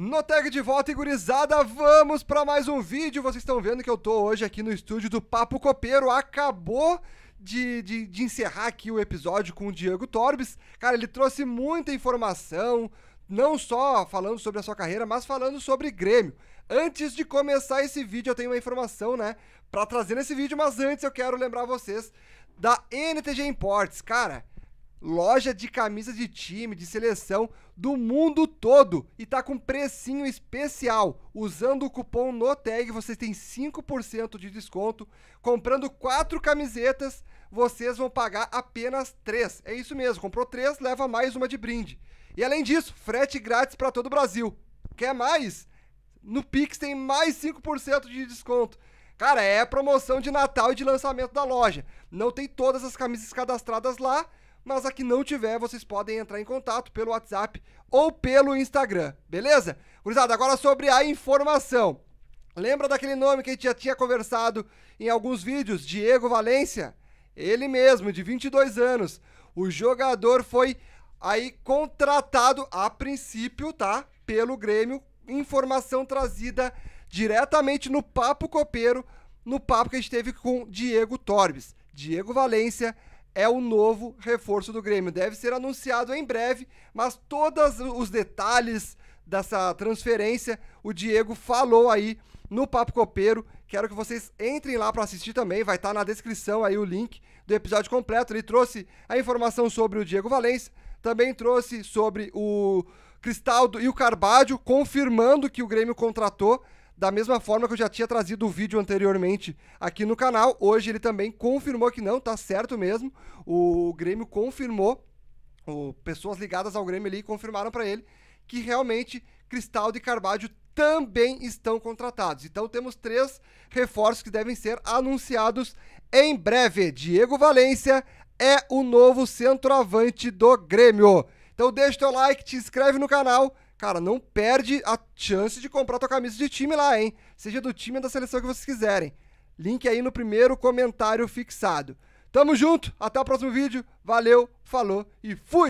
No tag de volta, e gurizada, vamos para mais um vídeo. Vocês estão vendo que eu tô hoje aqui no estúdio do Papo Copeiro. Acabou de, de, de encerrar aqui o episódio com o Diego Torbes. Cara, ele trouxe muita informação, não só falando sobre a sua carreira, mas falando sobre Grêmio. Antes de começar esse vídeo, eu tenho uma informação, né, para trazer nesse vídeo, mas antes eu quero lembrar vocês da NTG Imports. Cara, Loja de camisas de time, de seleção do mundo todo e tá com precinho especial. Usando o cupom NOTEG, vocês têm 5% de desconto. Comprando quatro camisetas, vocês vão pagar apenas três. É isso mesmo, comprou três, leva mais uma de brinde. E além disso, frete grátis para todo o Brasil. Quer mais? No Pix tem mais 5% de desconto. Cara, é promoção de Natal e de lançamento da loja. Não tem todas as camisas cadastradas lá, mas a que não tiver, vocês podem entrar em contato pelo WhatsApp ou pelo Instagram, beleza? Curizada, agora sobre a informação. Lembra daquele nome que a gente já tinha conversado em alguns vídeos, Diego Valência? Ele mesmo, de 22 anos. O jogador foi aí contratado a princípio, tá? Pelo Grêmio, informação trazida diretamente no Papo Copeiro, no papo que a gente teve com Diego Torres. Diego Valência é o novo reforço do Grêmio. Deve ser anunciado em breve, mas todos os detalhes dessa transferência o Diego falou aí no Papo Copeiro. Quero que vocês entrem lá para assistir também, vai estar tá na descrição aí o link do episódio completo. Ele trouxe a informação sobre o Diego Valência, também trouxe sobre o Cristaldo e o Carbádio, confirmando que o Grêmio contratou da mesma forma que eu já tinha trazido o vídeo anteriormente aqui no canal, hoje ele também confirmou que não, tá certo mesmo. O Grêmio confirmou, o, pessoas ligadas ao Grêmio ali confirmaram para ele que realmente Cristaldo e Carvalho também estão contratados. Então temos três reforços que devem ser anunciados em breve. Diego Valência é o novo centroavante do Grêmio. Então deixa o teu like, te inscreve no canal cara, não perde a chance de comprar tua camisa de time lá, hein? Seja do time ou da seleção que vocês quiserem. Link aí no primeiro comentário fixado. Tamo junto, até o próximo vídeo. Valeu, falou e fui!